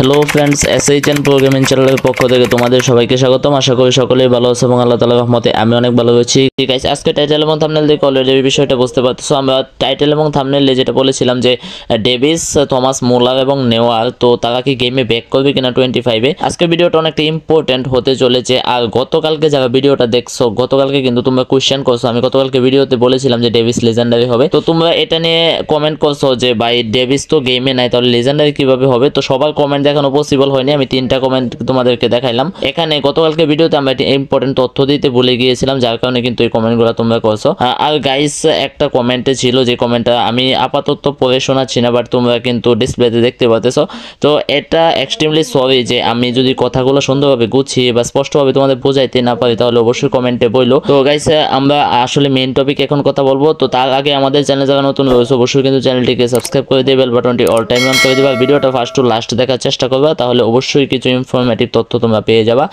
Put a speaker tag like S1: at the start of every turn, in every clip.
S1: hello friends S H N programming চ্যানেলের পক্ষ থেকে তোমাদের সবাইকে স্বাগতম আশা করি সকলেই ভালো আছো এবং আল্লাহ তালা রহমতে আমি অনেক ভালো হয়েছি ঠিক আছে আজকে টাইটেল এবং থামনেল দিয়ে অলরেডি বিষয়টা বুঝতে পারতেছো আমরা টাইটেল এবং থামনেলে যেটা বলেছিলাম যে ডেভিস থমাস মোলার এবং নেওয়ার তো তারা কি গেমে ব্যাক করবে কিনা টোয়েন্টি ফাইভে আজকের ভিডিওটা অনেকটা ইম্পর্টেন্ট হতে চলেছে আর গতকালকে যারা ভিডিওটা দেখছো গতকালকে কিন্তু তোমরা কোয়েশ্চেন করছো আমি গতকালকে ভিডিওতে বলেছিলাম যে ডেভিস লেজেন্ডারি হবে তো তোমরা এটা নিয়ে কমেন্ট করছো যে ভাই ডেভিস তো গেমে নাই তাহলে লেজেন্ডারি কিভাবে হবে তো সবার কমেন্ট এখনো পসিবল হয়নি আমি তিনটা কমেন্ট তোমাদেরকে দেখাইলাম এখানে গতকালকে ভিডিওতে আমরা ইম্পর্টেন্ট তথ্য দিতে ভুলে গিয়েছিলাম যার কারণে কিন্তু এই কমেন্টগুলো তোমরা করছো হ্যাঁ, আর গাইস একটা কমেন্টে ছিল যে কমেন্টটা আমি আপাতত পড়ে শোনাচ্ছি না বাট তোমরা কিন্তু ডিসপ্লেতে দেখতে পাতেছ তো এটা এক্সট্রিমলি সরি যে আমি যদি কথাগুলো সুন্দরভাবে গুছিয়ে বা স্পষ্টভাবে তোমাদের বোঝাইতে না পারি তাহলে অবশ্যই কমেন্টে বললো তো গাইস আমরা আসলে মেন টপিক এখন কথা বলবো তো তার আগে আমাদের চ্যানেল যারা নতুন রয়েছে অবশ্যই কিন্তু চ্যানেলটিকে সাবস্ক্রাইব করে দিয়ে বেল বাটনটি অল টাইম অন করে দেবে ভিডিওটা ফার্স্ট টু লাস্ট দেখার চেষ্টা চেষ্টা করবা তাহলে অবশ্যই কিছু ইনফরমেটিভ তথ্য তোমরা পেয়ে যাবা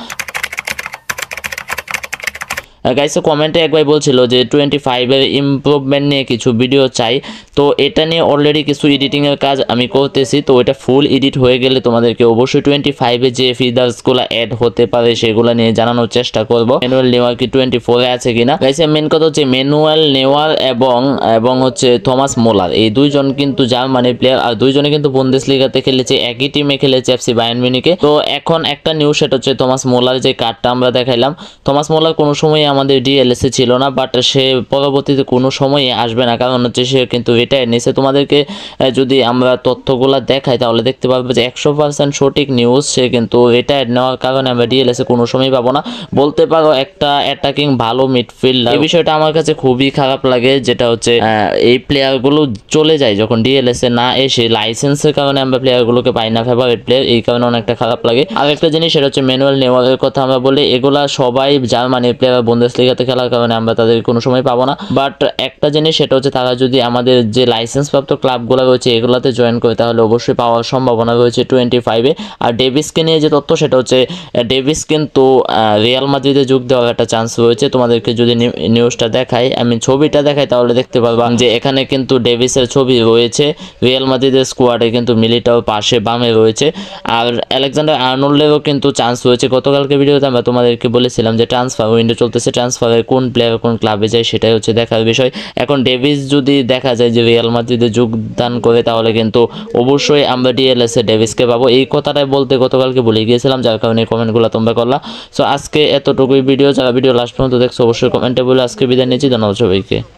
S1: গাইসে কমেন্টে একবার বলছিল যে টোয়েন্টি ফাইভের ইম্প্রুভমেন্ট নিয়ে কিছু ভিডিও চাই তো এটা নিয়ে অলরেডি কিছু এডিটিংয়ের কাজ আমি করতেছি তো এটা ফুল এডিট হয়ে গেলে তোমাদেরকে অবশ্যই টোয়েন্টি ফাইভে যে ফিচার্সগুলো অ্যাড হতে পারে সেগুলো নিয়ে জানানোর চেষ্টা করব ম্যানুয়াল নেওয়া কি টোয়েন্টি ফোরে আছে কিনা গাইছে মেন কথা হচ্ছে ম্যানুয়াল নেওয়ার এবং এবং হচ্ছে থমাস মোলার এই দুইজন কিন্তু জার্মানি প্লেয়ার আর দুইজনে কিন্তু বন্দেশ লিগাতে খেলেছে একই টিমে খেলেছে এফসি বায়ান মিনিকে তো এখন একটা নিউজ সেটা হচ্ছে থমাস মোলার যে কার্ডটা আমরা দেখাইলাম থমাস মোলার কোনো সময় আমাদের ডিএলএসে ছিল না বাট সে পরবর্তীতে কোনো সময় আসবে না কারণ হচ্ছে সে কিন্তু এটা নিচে তোমাদেরকে যদি আমরা তথ্যগুলো দেখাই তাহলে দেখতে পাবো যে একশো পার্সেন্ট সঠিক নিউজ সে কিন্তু এটা অ্যাড নেওয়ার কারণে আমরা ডিএলএসে কোনো সময় পাবো না বলতে পারো একটা অ্যাটাকিং ভালো মিডফিল্ড এই বিষয়টা আমার কাছে খুবই খারাপ লাগে যেটা হচ্ছে এই প্লেয়ারগুলো চলে যায় যখন ডিএলএসে না এসে লাইসেন্সের কারণে আমরা প্লেয়ারগুলোকে পাই না ফেভারিট প্লেয়ার এই কারণে অনেকটা খারাপ লাগে আর একটা জিনিস সেটা হচ্ছে ম্যানুয়াল নেওয়ারের কথা আমরা বলি এগুলা সবাই জার্মানি প্লেয়ার বন্দেশ লিগাতে খেলার কারণে আমরা তাদের কোনো সময় পাবো না বাট একটা জিনিস সেটা হচ্ছে তারা যদি আমাদের যে লাইসেন্সপ্রাপ্ত ক্লাবগুলো রয়েছে এগুলোতে জয়েন করে তাহলে অবশ্যই পাওয়ার সম্ভাবনা রয়েছে টোয়েন্টি ফাইভে আর ডেভিসকে নিয়ে যে তথ্য সেটা হচ্ছে ডেভিস কিন্তু রিয়াল মাদ্রিদে যোগ দেওয়ার একটা চান্স রয়েছে তোমাদেরকে যদি নিউজটা দেখাই আমি ছবিটা দেখাই তাহলে দেখতে পারবা যে এখানে কিন্তু ডেভিসের ছবি রয়েছে রিয়াল মাদ্রিদের স্কোয়াডে কিন্তু মিলিটাও পাশে বামে রয়েছে আর আলেকজান্ডার আর্নোল্ডেরও কিন্তু চান্স রয়েছে গতকালকে ভিডিওতে আমরা তোমাদেরকে বলেছিলাম যে ট্রান্সফার উইন্ডো চলতেছে ট্রান্সফারে কোন প্লেয়ার কোন ক্লাবে যায় সেটাই হচ্ছে দেখার বিষয় এখন ডেভিস যদি দেখা যায় যে রিয়াল মাদ্রিদে যোগদান করে তাহলে কিন্তু অবশ্যই আমরা ডিএলএসে ডেভিসকে পাবো এই কথাটাই বলতে গতকালকে ভুলে গিয়েছিলাম যার কারণে এই কমেন্টগুলো তোমরা করলা সো আজকে এতটুকুই ভিডিও যারা ভিডিও লাস্ট পর্যন্ত দেখছো অবশ্যই কমেন্টে বলে আজকে বিদায় নিয়েছি ধন্যবাদ সবাইকে